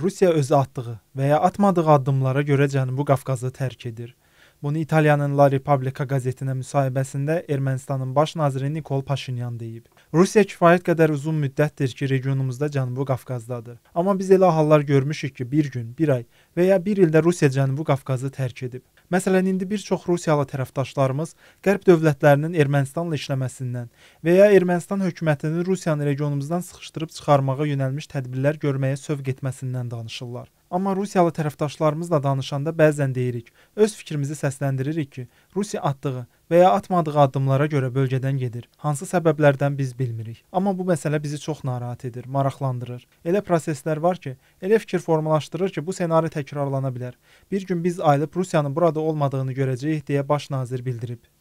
Rusiya özü atdığı və ya atmadığı addımlara görə Cənubi Qafqazı tərk edir. Bunu İtaliyanın La Repubblica qəzetinə müsahibəsində Ermənistanın baş naziri Nikol Paşinyan deyib. Rusiya kifayət qədər uzun müddətdir ki, regionumuzda Cənubi Qafqazdadır. Amma biz elə hallar görmüşük ki, bir gün, bir ay və ya bir ildə Rusiya Cənubi Qafqazı tərk edib. Məsələn, indi bir çox Rusiyalı tərəfdaşlarımız qərb dövlətlərinin Ermənistanla işləməsindən və ya Ermənistan hökumətinin Rusiyanı regionumuzdan sıxışdırıb çıxarmağa yönəlmiş tədbirlər görməyə sövq etməsindən danışırlar. Amma Rusiyalı tərəfdaşlarımızla danışanda bəzən deyirik, öz fikrimizi səsləndiririk ki, Rusiya atdığı və ya atmadığı addımlara görə bölgədən gedir. Hansı səbəblərdən biz bilmirik. Amma bu məsələ bizi çox narahat edir, maraqlandırır. Elə proseslər var ki, elə fikir formalaşdırır ki, bu senari təkrarlana bilər. Bir gün biz ayılıb Rusiyanın burada olmadığını görəcəyik deyə baş nazir bildirib.